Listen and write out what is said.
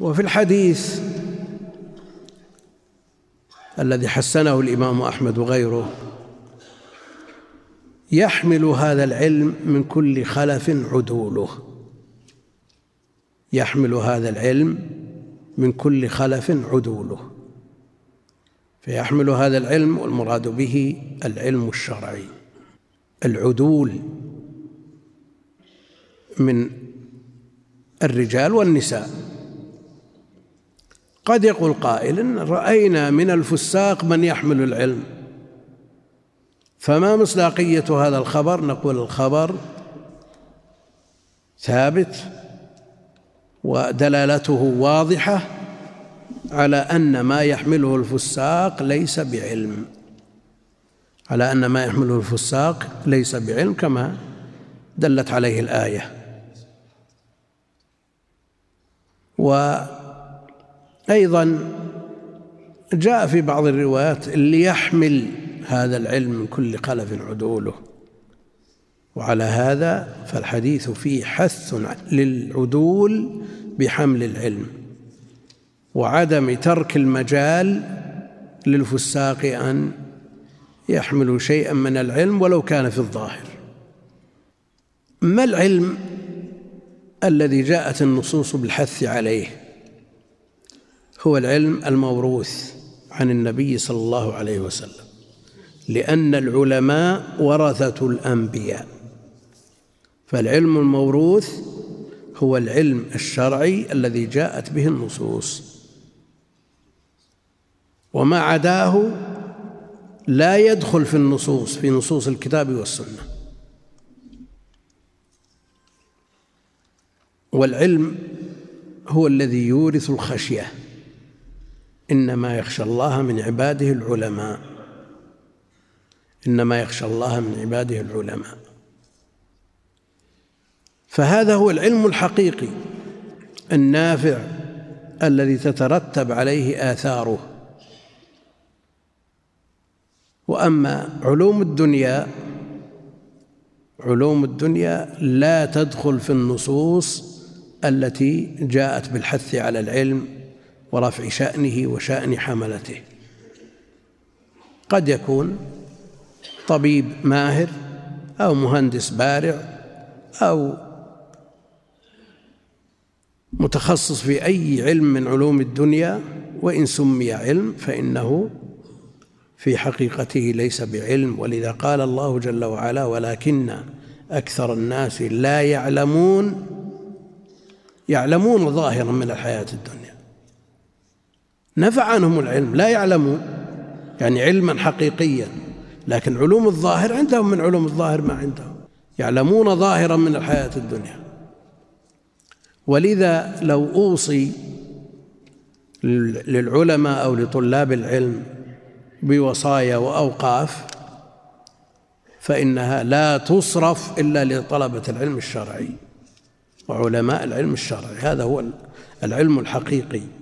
وفي الحديث الذي حسنه الإمام أحمد وغيره يحمل هذا العلم من كل خلف عدوله يحمل هذا العلم من كل خلف عدوله فيحمل هذا العلم والمراد به العلم الشرعي العدول من الرجال والنساء قد يقول قائل رأينا من الفساق من يحمل العلم فما مصداقية هذا الخبر نقول الخبر ثابت ودلالته واضحة على أن ما يحمله الفساق ليس بعلم على أن ما يحمله الفساق ليس بعلم كما دلت عليه الآية و أيضا جاء في بعض الروايات اللي يحمل هذا العلم من كل خلف عدوله وعلى هذا فالحديث فيه حث للعدول بحمل العلم وعدم ترك المجال للفساق أن يحملوا شيئا من العلم ولو كان في الظاهر ما العلم الذي جاءت النصوص بالحث عليه هو العلم الموروث عن النبي صلى الله عليه وسلم لأن العلماء ورثة الأنبياء فالعلم الموروث هو العلم الشرعي الذي جاءت به النصوص وما عداه لا يدخل في النصوص في نصوص الكتاب والسنه والعلم هو الذي يورث الخشيه إنما يخشى الله من عباده العلماء إنما يخشى الله من عباده العلماء فهذا هو العلم الحقيقي النافع الذي تترتب عليه آثاره وأما علوم الدنيا علوم الدنيا لا تدخل في النصوص التي جاءت بالحث على العلم ورفع شأنه وشأن حملته قد يكون طبيب ماهر أو مهندس بارع أو متخصص في أي علم من علوم الدنيا وإن سمي علم فإنه في حقيقته ليس بعلم ولذا قال الله جل وعلا ولكن أكثر الناس لا يعلمون يعلمون ظاهرا من الحياة الدنيا نفع عنهم العلم لا يعلمون يعني علما حقيقيا لكن علوم الظاهر عندهم من علوم الظاهر ما عندهم يعلمون ظاهرا من الحياة الدنيا ولذا لو أوصي للعلماء أو لطلاب العلم بوصايا وأوقاف فإنها لا تصرف إلا لطلبة العلم الشرعي وعلماء العلم الشرعي هذا هو العلم الحقيقي